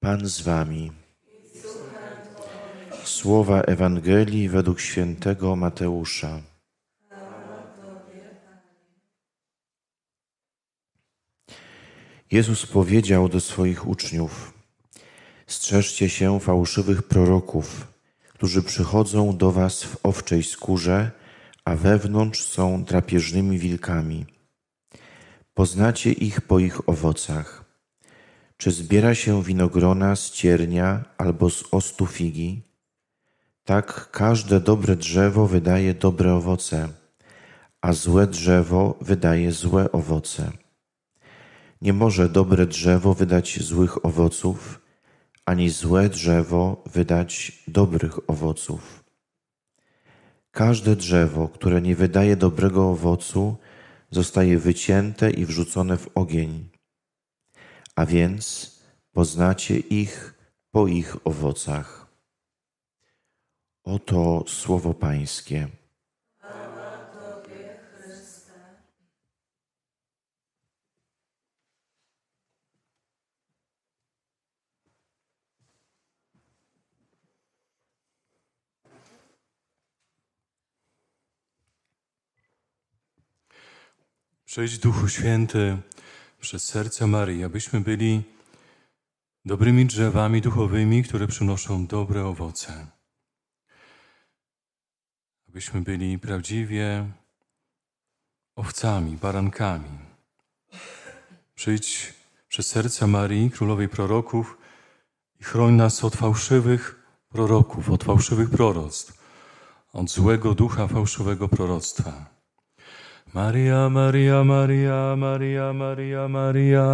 Pan z wami. Słowa Ewangelii według świętego Mateusza. Jezus powiedział do swoich uczniów: Strzeżcie się fałszywych proroków, którzy przychodzą do was w owczej skórze, a wewnątrz są drapieżnymi wilkami. Poznacie ich po ich owocach. Czy zbiera się winogrona z ciernia albo z ostu figi? Tak każde dobre drzewo wydaje dobre owoce, a złe drzewo wydaje złe owoce. Nie może dobre drzewo wydać złych owoców, ani złe drzewo wydać dobrych owoców. Każde drzewo, które nie wydaje dobrego owocu, zostaje wycięte i wrzucone w ogień a więc poznacie ich po ich owocach. Oto słowo Pańskie. Przyjdź Duchu Święty przez serce Maryi, abyśmy byli dobrymi drzewami duchowymi, które przynoszą dobre owoce. Abyśmy byli prawdziwie owcami, barankami. Przyjdź przez serce Marii, królowej proroków, i chroń nas od fałszywych proroków, od fałszywych proroctw, od złego ducha fałszywego proroctwa. Maria, Maria, Maria, Maria, Maria, Maria,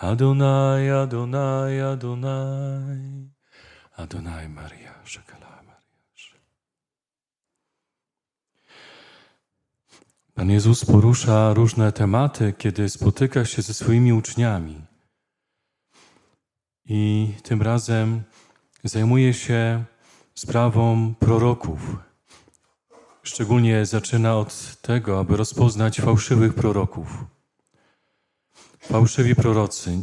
Adonai, Adonai, Adonai, Adonai Maria, Szekala Maria. Pan Jezus porusza różne tematy, kiedy spotyka się ze swoimi uczniami. I tym razem zajmuje się sprawą proroków. Szczególnie zaczyna od tego, aby rozpoznać fałszywych proroków. Fałszywi prorocy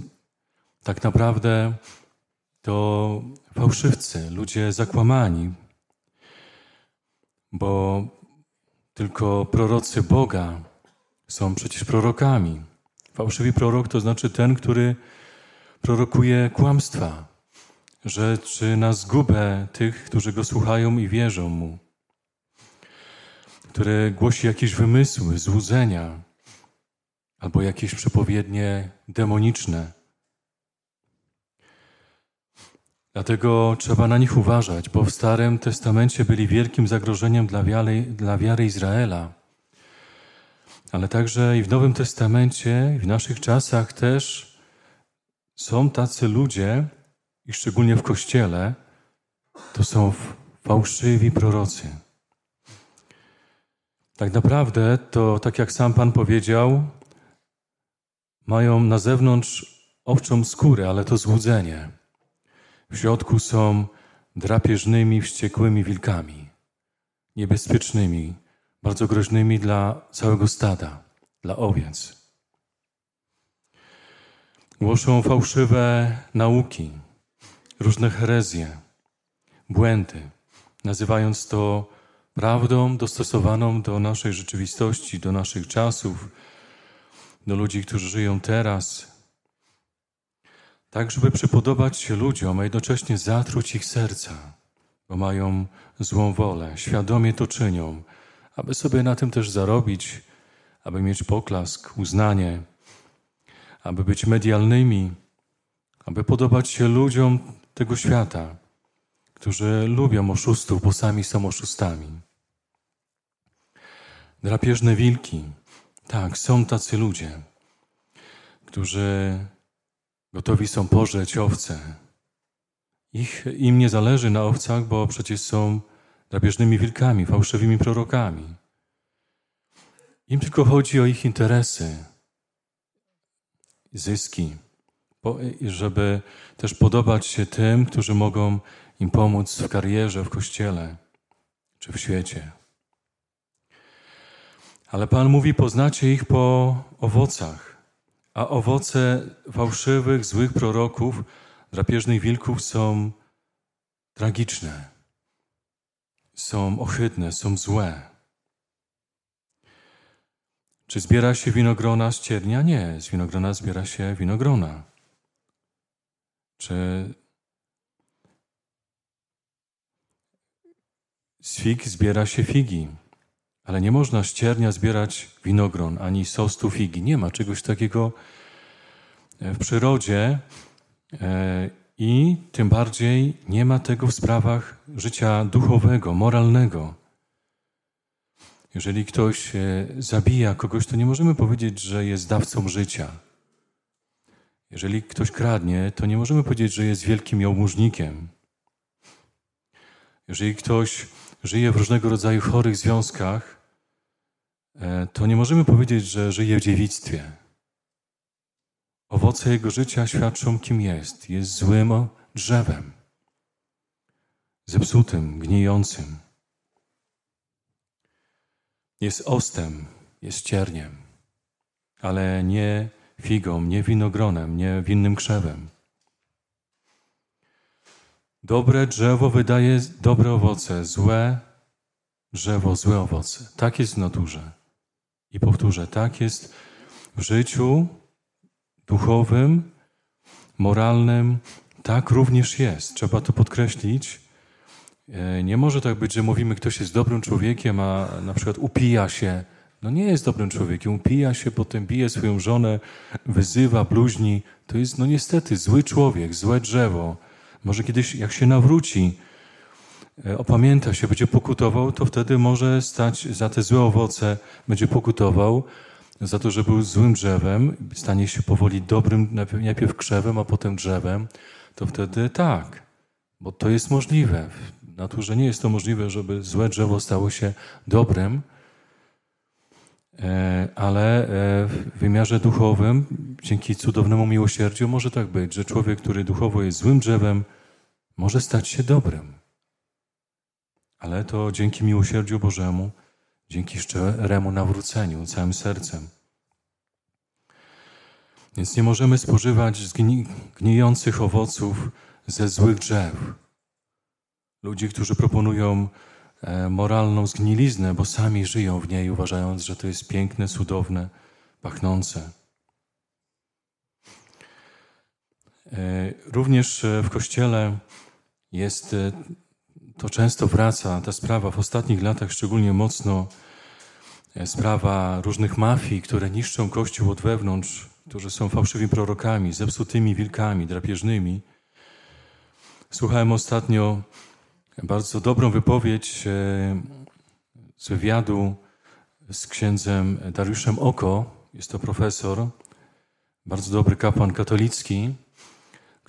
tak naprawdę to fałszywcy, ludzie zakłamani, bo tylko prorocy Boga są przecież prorokami. Fałszywy prorok to znaczy ten, który prorokuje kłamstwa, rzeczy na zgubę tych, którzy go słuchają i wierzą mu które głosi jakieś wymysły, złudzenia albo jakieś przepowiednie demoniczne. Dlatego trzeba na nich uważać, bo w Starym Testamencie byli wielkim zagrożeniem dla wiary, dla wiary Izraela. Ale także i w Nowym Testamencie, i w naszych czasach też są tacy ludzie, i szczególnie w Kościele, to są fałszywi prorocy tak naprawdę to, tak jak sam Pan powiedział, mają na zewnątrz owczą skórę, ale to złudzenie. W środku są drapieżnymi, wściekłymi wilkami, niebezpiecznymi, bardzo groźnymi dla całego stada, dla owiec. Głoszą fałszywe nauki, różne herezje, błędy, nazywając to prawdą dostosowaną do naszej rzeczywistości, do naszych czasów, do ludzi, którzy żyją teraz, tak żeby przypodobać się ludziom, a jednocześnie zatruć ich serca, bo mają złą wolę, świadomie to czynią, aby sobie na tym też zarobić, aby mieć poklask, uznanie, aby być medialnymi, aby podobać się ludziom tego świata, którzy lubią oszustów, bo sami są oszustami. Drapieżne wilki. Tak, są tacy ludzie, którzy gotowi są pożreć owce. Ich, im nie zależy na owcach, bo przecież są drapieżnymi wilkami, fałszywymi prorokami. Im tylko chodzi o ich interesy, zyski, żeby też podobać się tym, którzy mogą im pomóc w karierze, w kościele czy w świecie. Ale Pan mówi: Poznacie ich po owocach. A owoce fałszywych, złych proroków, drapieżnych wilków są tragiczne, są ohydne, są złe. Czy zbiera się winogrona z ciernia? Nie, z winogrona zbiera się winogrona. Czy z fig zbiera się figi? Ale nie można z ciernia zbierać winogron ani sostu figi. Nie ma czegoś takiego e, w przyrodzie e, i tym bardziej nie ma tego w sprawach życia duchowego, moralnego. Jeżeli ktoś e, zabija kogoś, to nie możemy powiedzieć, że jest dawcą życia. Jeżeli ktoś kradnie, to nie możemy powiedzieć, że jest wielkim jałmużnikiem. Jeżeli ktoś żyje w różnego rodzaju chorych związkach, E, to nie możemy powiedzieć, że żyje w dziewictwie. Owoce jego życia świadczą, kim jest. Jest złym drzewem, zepsutym, gnijącym. Jest ostem, jest cierniem, ale nie figą, nie winogronem, nie winnym krzewem. Dobre drzewo wydaje dobre owoce, złe drzewo, złe owoce. Tak jest w naturze. I powtórzę, tak jest w życiu duchowym, moralnym, tak również jest. Trzeba to podkreślić. E, nie może tak być, że mówimy, ktoś jest dobrym człowiekiem, a na przykład upija się. No nie jest dobrym człowiekiem, upija się, potem bije swoją żonę, wyzywa, bluźni. To jest no niestety zły człowiek, złe drzewo. Może kiedyś, jak się nawróci, E, opamięta się, będzie pokutował, to wtedy może stać za te złe owoce, będzie pokutował za to, że był złym drzewem, stanie się powoli dobrym, najpierw krzewem, a potem drzewem, to wtedy tak, bo to jest możliwe. W naturze nie jest to możliwe, żeby złe drzewo stało się dobrym, e, ale e, w wymiarze duchowym, dzięki cudownemu miłosierdziu, może tak być, że człowiek, który duchowo jest złym drzewem, może stać się dobrym ale to dzięki miłosierdziu Bożemu, dzięki szczeremu nawróceniu całym sercem. Więc nie możemy spożywać gni gnijących owoców ze złych drzew. Ludzi, którzy proponują e, moralną zgniliznę, bo sami żyją w niej, uważając, że to jest piękne, cudowne, pachnące. E, również e, w kościele jest to często wraca ta sprawa w ostatnich latach szczególnie mocno e, sprawa różnych mafii, które niszczą Kościół od wewnątrz, którzy są fałszywymi prorokami, zepsutymi wilkami, drapieżnymi. Słuchałem ostatnio bardzo dobrą wypowiedź e, z wywiadu z księdzem Dariuszem Oko. Jest to profesor, bardzo dobry kapłan katolicki,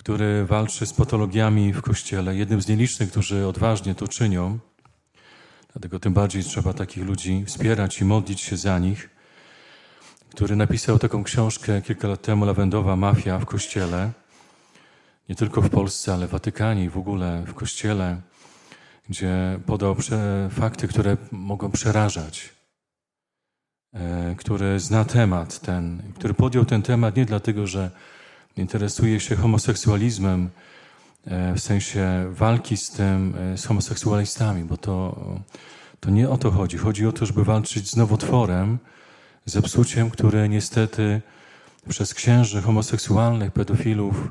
który walczy z patologiami w Kościele, jednym z nielicznych, którzy odważnie to czynią. Dlatego tym bardziej trzeba takich ludzi wspierać i modlić się za nich, który napisał taką książkę kilka lat temu, Lawendowa Mafia w Kościele. Nie tylko w Polsce, ale w Watykanie i w ogóle w Kościele, gdzie podał fakty, które mogą przerażać e, który zna temat ten, który podjął ten temat nie dlatego, że interesuje się homoseksualizmem, e, w sensie walki z tym, e, z homoseksualistami, bo to, to nie o to chodzi. Chodzi o to, żeby walczyć z nowotworem, zepsuciem, które niestety przez księży homoseksualnych, pedofilów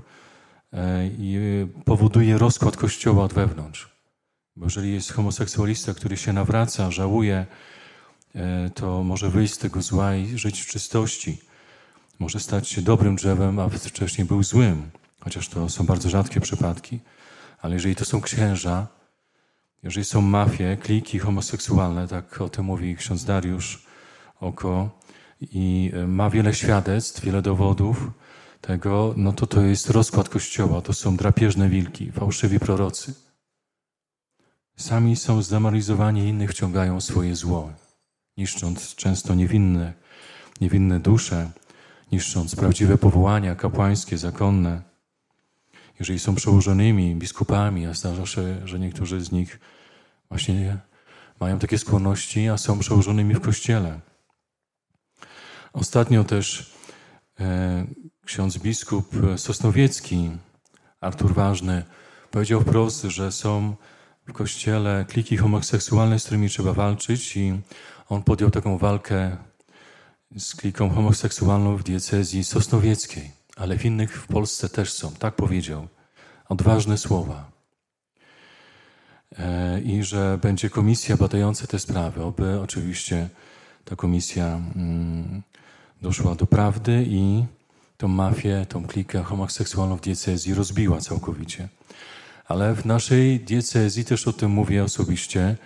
e, powoduje rozkład Kościoła od wewnątrz. Bo jeżeli jest homoseksualista, który się nawraca, żałuje, to może wyjść z tego zła i żyć w czystości może stać się dobrym drzewem, a wcześniej był złym, chociaż to są bardzo rzadkie przypadki. Ale jeżeli to są księża, jeżeli są mafie, kliki homoseksualne, tak o tym mówi ksiądz Dariusz Oko, i e, ma wiele świadectw, wiele dowodów tego, no to to jest rozkład Kościoła, to są drapieżne wilki, fałszywi prorocy. Sami są zdemoralizowani, innych ciągają swoje zło, niszcząc często niewinne, niewinne dusze, niszcząc prawdziwe powołania kapłańskie, zakonne. Jeżeli są przełożonymi biskupami, a zdarza się, że niektórzy z nich właśnie mają takie skłonności, a są przełożonymi w kościele. Ostatnio też e, ksiądz biskup Sosnowiecki, Artur Ważny, powiedział wprost, że są w kościele kliki homoseksualne, z którymi trzeba walczyć i on podjął taką walkę z kliką homoseksualną w diecezji sosnowieckiej, ale w innych w Polsce też są. Tak powiedział. Odważne słowa. E, I że będzie komisja badająca te sprawy, aby oczywiście ta komisja mm, doszła do prawdy i tą mafię, tą klikę homoseksualną w diecezji rozbiła całkowicie. Ale w naszej diecezji, też o tym mówię osobiście,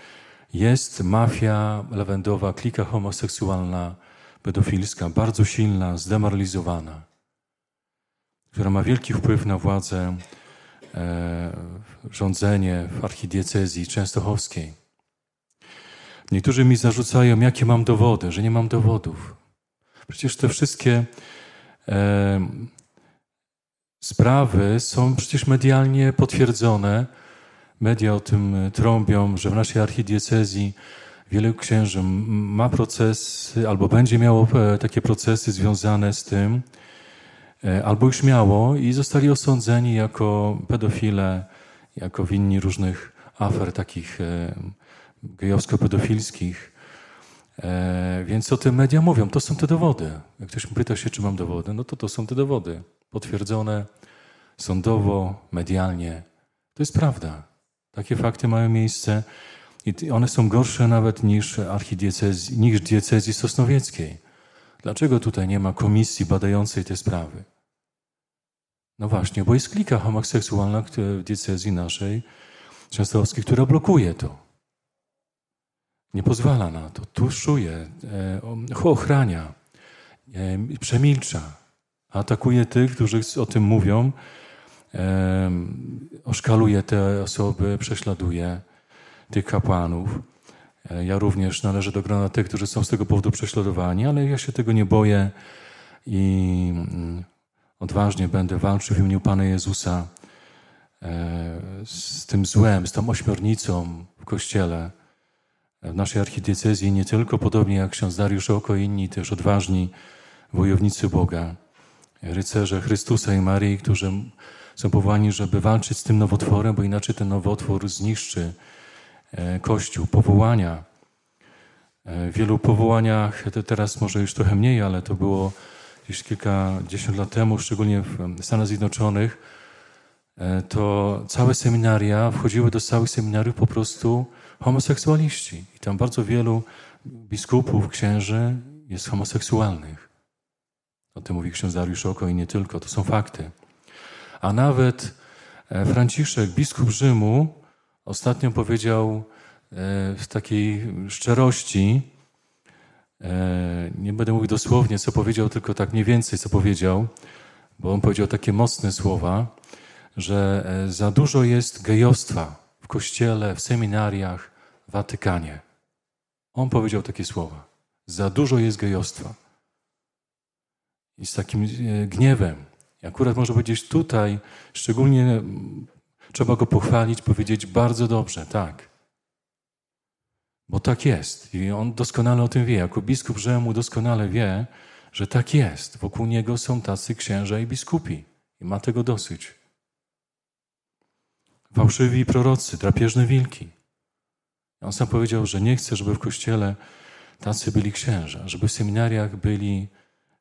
jest mafia lewendowa, klika homoseksualna, pedofilska, bardzo silna, zdemoralizowana, która ma wielki wpływ na władzę, e, rządzenie w archidiecezji częstochowskiej. Niektórzy mi zarzucają, jakie mam dowody, że nie mam dowodów. Przecież te wszystkie e, sprawy są przecież medialnie potwierdzone. Media o tym e, trąbią, że w naszej archidiecezji Wielu księży ma procesy albo będzie miało e, takie procesy związane z tym, e, albo już miało i zostali osądzeni jako pedofile, jako winni różnych afer takich e, gejowsko-pedofilskich. Więc o tym media mówią? To są te dowody. Jak ktoś pyta się, czy mam dowody, no to to są te dowody. Potwierdzone sądowo, medialnie. To jest prawda. Takie fakty mają miejsce. I one są gorsze nawet niż, archidiecezji, niż diecezji sosnowieckiej. Dlaczego tutaj nie ma komisji badającej te sprawy? No właśnie, bo jest klika homoseksualna w diecezji naszej częstochowskiej, która blokuje to. Nie pozwala na to, tuszuje, e, ochrania, e, przemilcza, atakuje tych, którzy o tym mówią, e, oszkaluje te osoby, prześladuje tych kapłanów. E, ja również należę do grona tych, którzy są z tego powodu prześladowani, ale ja się tego nie boję i mm, odważnie będę walczył w imieniu Pana Jezusa e, z tym złem, z tą ośmiornicą w Kościele, e, w naszej archidiecezji, nie tylko podobnie jak ksiądz Dariusz Oko i inni, też odważni wojownicy Boga, rycerze Chrystusa i Marii, którzy są powołani, żeby walczyć z tym nowotworem, bo inaczej ten nowotwór zniszczy E, Kościół, powołania. E, w wielu powołaniach, e, teraz może już trochę mniej, ale to było gdzieś kilkadziesiąt lat temu, szczególnie w Stanach Zjednoczonych, to całe seminaria, wchodziły do całych seminariów po prostu homoseksualiści. I tam bardzo wielu biskupów, księży jest homoseksualnych. O tym mówi ksiądz Dariusz Oko i nie tylko, to są fakty. A nawet Franciszek, biskup Rzymu, Ostatnio powiedział e, w takiej szczerości, e, nie będę mówił dosłownie, co powiedział, tylko tak mniej więcej, co powiedział, bo on powiedział takie mocne słowa, że e, za dużo jest gejostwa w kościele, w seminariach, w Watykanie. On powiedział takie słowa. Za dużo jest gejostwa. I z takim gniewem. I akurat może powiedzieć tutaj, szczególnie Trzeba go pochwalić, powiedzieć bardzo dobrze, tak. Bo tak jest. I on doskonale o tym wie. Jako biskup Rzymu doskonale wie, że tak jest. Wokół niego są tacy księża i biskupi. I ma tego dosyć. Fałszywi prorocy, drapieżne wilki. On sam powiedział, że nie chce, żeby w kościele tacy byli księża, żeby w seminariach byli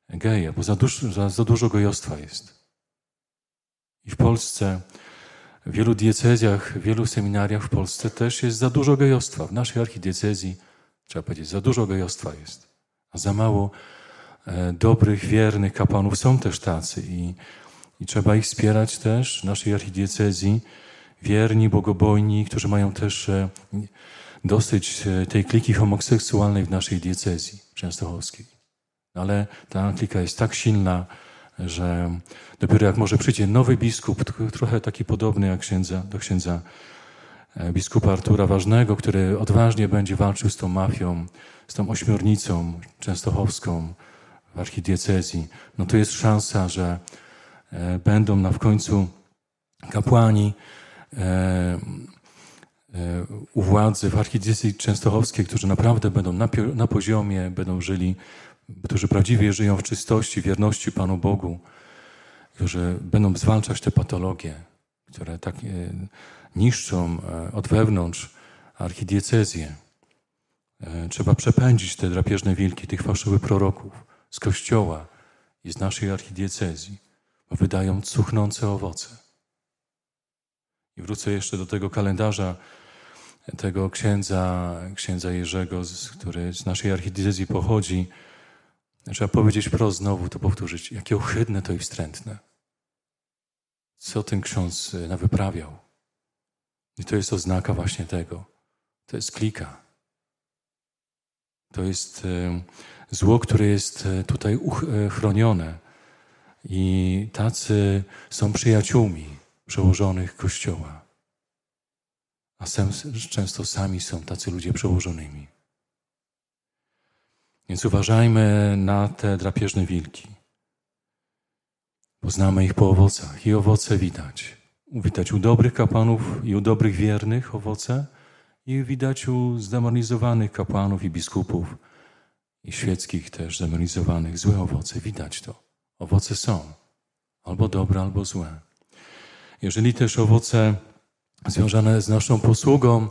geje, bo za dużo, za, za dużo jest. I w Polsce w wielu diecezjach, w wielu seminariach w Polsce też jest za dużo gejostwa. W naszej archidiecezji, trzeba powiedzieć, za dużo gejostwa jest. A za mało e, dobrych, wiernych kapłanów są też tacy i, i trzeba ich wspierać też w naszej archidiecezji. Wierni, bogobojni, którzy mają też e, dosyć e, tej kliki homoseksualnej w naszej diecezji częstochowskiej. Ale ta klika jest tak silna, że dopiero jak może przyjdzie nowy biskup, trochę taki podobny jak księdza, do księdza e, biskupa Artura Ważnego, który odważnie będzie walczył z tą mafią, z tą ośmiornicą częstochowską w archidiecezji, no to jest szansa, że e, będą na w końcu kapłani e, u władzy w archidiecezji częstochowskiej, którzy naprawdę będą na, na poziomie, będą żyli którzy prawdziwie żyją w czystości, wierności Panu Bogu, którzy będą zwalczać te patologie, które tak e, niszczą e, od wewnątrz archidiecezję. E, trzeba przepędzić te drapieżne wilki, tych fałszywych proroków z Kościoła i z naszej archidiecezji, bo wydają cuchnące owoce. I wrócę jeszcze do tego kalendarza tego księdza, księdza Jerzego, który z naszej archidiecezji pochodzi, Trzeba powiedzieć wprost, znowu to powtórzyć, jakie ohydne to i wstrętne. Co ten ksiądz e, nawyprawiał? I to jest oznaka właśnie tego. To jest klika. To jest e, zło, które jest e, tutaj chronione. I tacy są przyjaciółmi przełożonych Kościoła. A często sami są tacy ludzie przełożonymi. Więc uważajmy na te drapieżne wilki. Poznamy ich po owocach i owoce widać. Widać u dobrych kapłanów i u dobrych wiernych owoce i widać u zdemonizowanych kapłanów i biskupów i świeckich też zdemonizowanych złe owoce. Widać to. Owoce są albo dobre, albo złe. Jeżeli też owoce związane z naszą posługą,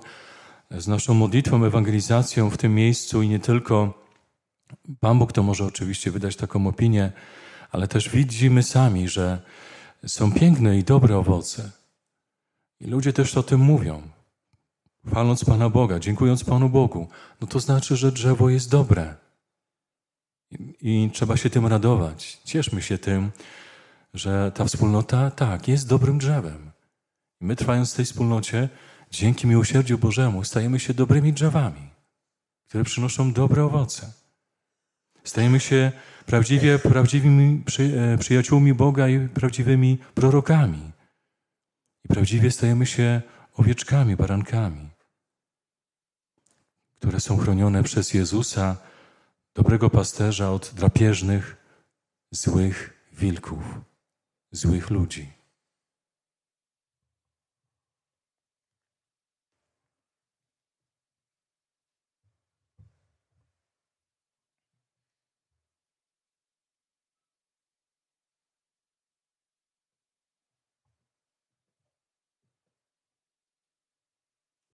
z naszą modlitwą, ewangelizacją w tym miejscu i nie tylko, Pan Bóg to może oczywiście wydać taką opinię, ale też widzimy sami, że są piękne i dobre owoce. I ludzie też o tym mówią. Chwaląc Pana Boga, dziękując Panu Bogu, no to znaczy, że drzewo jest dobre. I, I trzeba się tym radować. Cieszmy się tym, że ta wspólnota, tak, jest dobrym drzewem. I my trwając w tej wspólnocie, dzięki miłosierdziu Bożemu, stajemy się dobrymi drzewami, które przynoszą dobre owoce. Stajemy się prawdziwie prawdziwymi przy, e, przyjaciółmi Boga i prawdziwymi prorokami. I prawdziwie stajemy się owieczkami, barankami, które są chronione przez Jezusa, dobrego pasterza, od drapieżnych, złych wilków, złych ludzi.